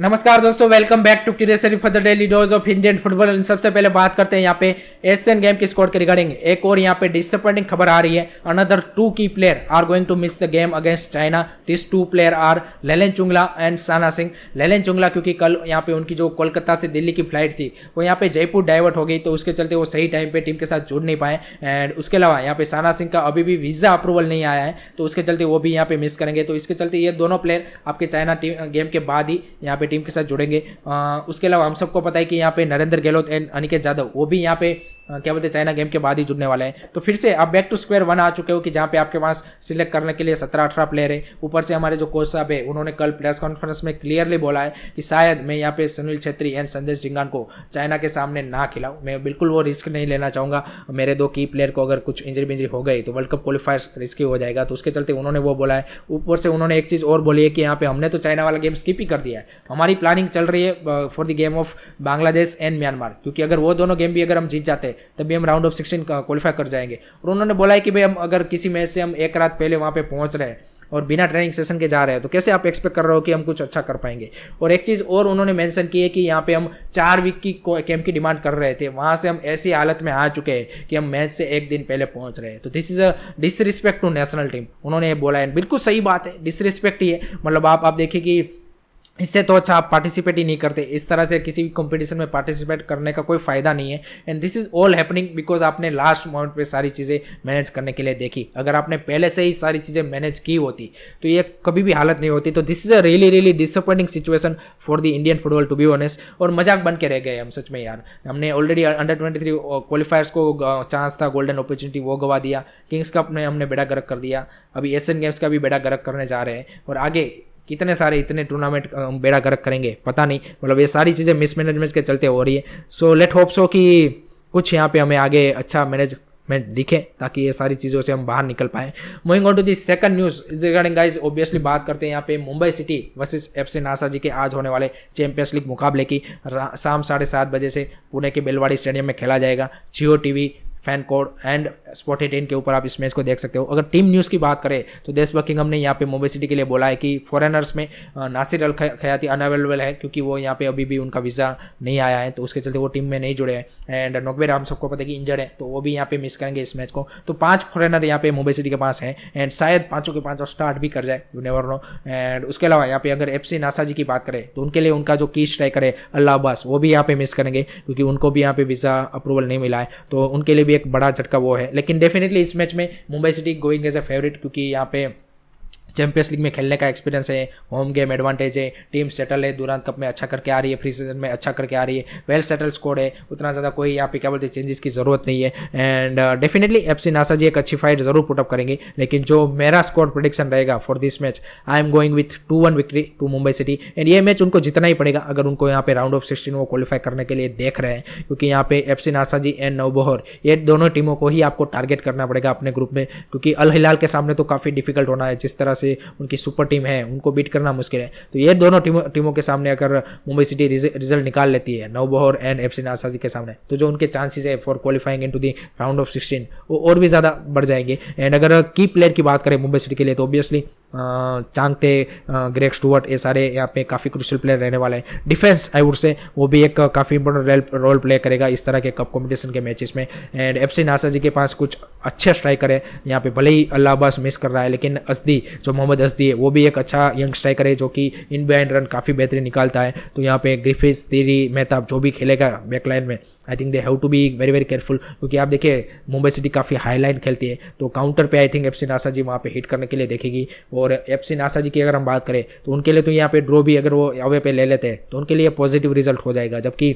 नमस्कार दोस्तों welcome back to today for the daily dose of Indian football सबसे पहले बात करते हैं यहाँ पे एशियन गेम की स्कोर के रिगार्डिंग एक और यहाँ पे डिसअपॉइंटिंग खबर आ रही है another two key player are going to miss the game against China this two player are Lalchungnunga and Sana Singh Lalchungnunga क्योंकि कल यहाँ पे उनकी जो कोलकाता से दिल्ली की फ्लाइट थी वो यहाँ पे जयपुर डाइवर्ट हो गई तो उसके चलते वो सही टाइम पर टीम के साथ जुड़ नहीं पाए एंड उसके अलावा यहाँ पे साना सिंह का अभी भी वीज़ा अप्रूवल नहीं आया है तो उसके चलते वो भी यहाँ पे मिस करेंगे तो इसके चलते ये दोनों प्लेयर आपके चाइना टीम गेम के बाद ही यहाँ पे पे टीम के साथ जुड़ेंगे आ, उसके अलावा हम सबको पता है कि यहाँ पे नरेंद्र गहलोत एंड अनिकेत यादव वो भी यहाँ पे आ, क्या बोलते हैं चाइना गेम के बाद ही जुड़ने वाले हैं तो फिर से आप बैक टू स्क्वायर वन आ चुके हो कि जहाँ पे आपके पास सिलेक्ट करने के लिए सत्रह अठारह प्लेयर है ऊपर से हमारे जो कोच साहब है उन्होंने कल प्रेस कॉन्फ्रेंस में क्लियरली बोला है कि शायद मैं यहाँ पे सुनील छेत्री एंड संदेश जिंगान को चाइना के सामने ना खिलाऊँ मैं बिल्कुल वो रिस्क नहीं लेना चाहूँगा मेरे दो की प्लेयर को अगर कुछ इंजरी बिंजरी हो गई तो वर्ल्ड कप क्वालिफायर रिस्की हो जाएगा तो उसके चलते उन्होंने वो बोला है ऊपर से उन्होंने एक चीज़ और बोली है कि यहाँ पे हमने तो चाइना वाला गेम स्किप ही कर दिया है हमारी प्लानिंग चल रही है for the game of Bangladesh and Myanmar क्योंकि अगर वो दोनों गेम भी अगर हम जीत जाते हैं तभी हम राउंड ऑफ सिक्सटीन क्वालिफाई कर जाएंगे और उन्होंने बोला है कि भाई हम अगर किसी मैच से हम एक रात पहले वहाँ पर पहुँच रहे हैं और बिना ट्रेनिंग सेशन के जा रहे हैं तो कैसे आप एक्सपेक्ट कर रहे हो कि हम कुछ अच्छा कर पाएंगे और एक चीज़ और उन्होंने मेंशन की है कि यहाँ पे हम चार वीक की कैंप की डिमांड कर रहे थे वहाँ से हम ऐसी हालत में आ चुके हैं कि हम मैच से एक दिन पहले पहुँच रहे हैं तो this is a disrespect to national team उन्होंने ये बोला है बिल्कुल सही बात है डिसरिस्पेक्ट ही है मतलब आप आप देखिए कि इससे तो अच्छा आप पार्टिसिपेट ही नहीं करते इस तरह से किसी भी कंपटीशन में पार्टिसिपेट करने का कोई फ़ायदा नहीं है and this is all happening because आपने लास्ट मोमेंट पे सारी चीज़ें मैनेज करने के लिए देखी अगर आपने पहले से ही सारी चीज़ें मैनेज की होती तो ये कभी भी हालत नहीं होती तो this is a really really disappointing situation for the Indian football to be honest और मजाक बन के रह गए हम सच में यार हमने already under twenty three qualifiers को चांस uh, था गोल्डन अपॉर्चुनिटी वो गवा दिया किंग्स कप में हमने बेड़ा गर्क कर दिया अभी एशियन गेम्स का भी बेड़ा गर्क करने जा रहे हैं और आगे कितने सारे इतने टूर्नामेंट बेड़ा गर्क करेंगे पता नहीं मतलब ये सारी चीज़ें मिसमैनेजमेंट के चलते हो रही है सो लेट होप सो कि कुछ यहाँ पे हमें आगे अच्छा मैनेज दिखे ताकि ये सारी चीज़ों से हम बाहर निकल पाएँ moving on to the second news is regarding guys obviously बात करते हैं यहाँ पे Mumbai City versus C Nassaji के आज होने वाले चैंपियंस लीग मुकाबले की शाम साढ़े सात बजे से पुणे के बेलवाड़ी स्टेडियम में खेला जाएगा Jio V FanCode and sports eight के ऊपर आप इस मैच को देख सकते हो अगर टीम न्यूज़ की बात करें तो देश बकिंगम ने यहाँ पे मुंबई सिटी के लिए बोला है कि फॉरेनर्स में नासिर अल खयाती अनअवेलेबल है क्योंकि वो यहाँ पे अभी भी उनका वीज़ा नहीं आया है तो उसके चलते वो टीम में नहीं जुड़े हैं एंड नोकबेर हम सबको पता है कि इंजर्ड है तो वो भी यहाँ पे मिस करेंगे इस मैच को तो पाँच फॉरेनर यहाँ पे मुंबई सिटी के पास हैं एंड शायद पाँचों के पाँचों स्टार्ट भी कर जाए यू नेवर नो एंड उसके अलावा यहाँ पे अगर एफ सी नासा जी की बात करें तो उनके लिए उनका जो की स्ट्राइकर है अल्लाह अब्बास वो भी यहाँ पे मिस करेंगे क्योंकि उनको भी यहाँ पे वीज़ा अप्रूवल नहीं मिला है तो उनके लिए भी एक बड़ा झटका वो है लेकिन डेफिनेटली इस मैच में Mumbai City going as a favourite क्योंकि यहाँ पे चैंपियंस लीग में खेलने का एक्सपीरियंस है होम गेम एडवांटेज है टीम सेटल है दूरान कप में अच्छा करके आ रही है फ्री सीजन में अच्छा करके आ रही है वेल सेटल स्कोर है उतना ज़्यादा कोई यहाँ पे क्या बोलते चेंजेस की ज़रूरत नहीं है and definitely F C Nassaji एक अच्छी फाइट ज़रूर पुटअप करेंगे लेकिन जो मेरा स्कोर प्रोडिक्शन रहेगा for this match I am going with two one victory to Mumbai City and ये मैच उनको जितना ही पड़ेगा अगर उनको यहाँ पे राउंड ऑफ सिक्सटीन वो क्वालिफाई करने के लिए देख रहे हैं क्योंकि यहाँ पे F C Nassaji and Navbahor ये दोनों टीमों को ही आपको टारगेट करना पड़ेगा अपने ग्रुप में क्योंकि अल हिलाल के सामने तो काफ़ी डिफिकल्ट होना है जिस तरह से से उनकी सुपर टीम है उनको बीट करना मुश्किल है तो ये दोनों टीमों टीमों के सामने अगर मुंबई सिटी रिजल्ट निकाल लेती है नवबहर एंड एफ सी नासाजी के सामने तो जो उनके चांसेस है for qualifying in to the round of sixteen वो और भी ज़्यादा बढ़ जाएंगे एंड अगर की प्लेयर की बात करें मुंबई सिटी के लिए तो ऑब्वियसली चांगते ग्रेक स्टूवर्ट ये सारे यहाँ पे काफ़ी क्रूशल प्लेयर रहने वाले हैं डिफेंस आई वुड से वो भी एक काफ़ी इंपॉर्टेंट रोल प्ले करेगा इस तरह के कप कॉम्पिटिशन के मैचेस में and F C Nassaji के पास कुछ अच्छे स्ट्राइकर है यहाँ पे भले ही अल्लाह अब्बास मिस कर रहा है लेकिन असदी जो मोहम्मद असदी है वो भी एक अच्छा यंग स्ट्राइकर है जो कि इन बैंड रन काफ़ी बेहतरीन निकालता है तो यहाँ पे ग्रिफिस तेरी मेहताब जो भी खेलेगा बैकलाइन में I think they have to be very very careful क्योंकि आप देखिए मुंबई सिटी काफ़ी हाई लाइन खेलती है तो काउंटर पे आई थिंक सी नासा जी वहाँ पे हिट करने के लिए देखेगी और एफसी नासा जी की अगर हम बात करें तो उनके लिए तो यहाँ पे ड्रॉ भी अगर वो अवे पे ले लेते हैं तो उनके लिए पॉजिटिव रिजल्ट हो जाएगा जबकि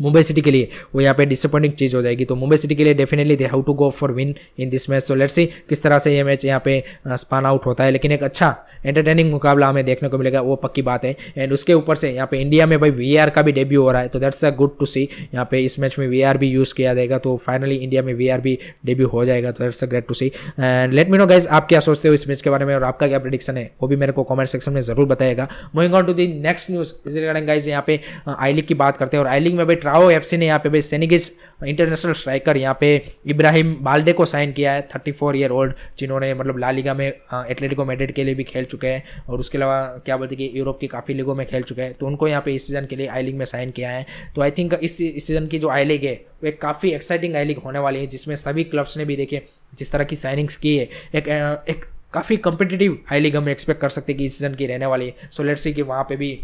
मुंबई सिटी के लिए वो यहाँ पे डिसअपॉइंटिंग चीज़ हो जाएगी तो मुंबई सिटी के लिए definitely they how to go for win in this match तो लेट्स सी किस तरह से ये मैच यहाँ पे स्पान आउट होता है लेकिन एक अच्छा एंटरटेनिंग मुकाबला हमें देखने को मिलेगा वो पक्की बात है एंड उसके ऊपर से यहाँ पे इंडिया में भाई वी का भी डेब्यू हो रहा है तो that's a good to see यहाँ पे इस मैच में वी भी यूज़ किया जाएगा तो फाइनली इंडिया में वी भी डेब्यू हो जाएगा तो that's a great to see and let me know guys आप क्या सोचते हो इस मैच के बारे में और आपका क्या प्रडिक्शन है वो भी मेरे को कॉमेंट सेक्शन में जरूर बताएगा moving on to the next news is regarding guys यहाँ पे आई लीग की बात करते हैं और आई लीग में ट्राओ एफ ने यहाँ पे भाई सेनिगिस इंटरनेशनल स्ट्राइकर यहाँ पे इब्राहिम बाल्दे को साइन किया है थर्टी फोर ईयर ओल्ड जिन्होंने मतलब लालिगा में एटलेटिको मेडेड के लिए भी खेल चुके हैं और उसके अलावा क्या बोलते हैं कि यूरोप की काफ़ी लीगों में खेल चुके हैं तो उनको यहाँ पे इस सीज़न के लिए आई लीग में साइन किया है तो आई थिंक इस सीज़न की जो आई लीग है वो एक काफ़ी एक्साइटिंग आई लीग होने वाली है जिसमें सभी क्लब्स ने भी देखे जिस तरह की साइनिंग्स की है एक एक काफ़ी कंपिटेटिव आई लीग हम एक्सपेक्ट कर सकते हैं कि इस सीज़न की रहने वाली है सो लेट्स सी कि वहाँ पे भी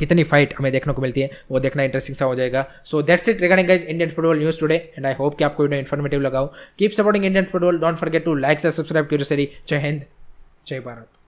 कितनी फाइट हमें देखने को मिलती है वो देखना इंटरेस्टिंग सा हो जाएगा so that's it regarding guys Indian football news today and I hope कि आपको वीडियो इन्फॉर्मेटिव लगाओ keep supporting Indian football don't forget to like and subscribe क्यूरियसरी जय हिंद जय भारत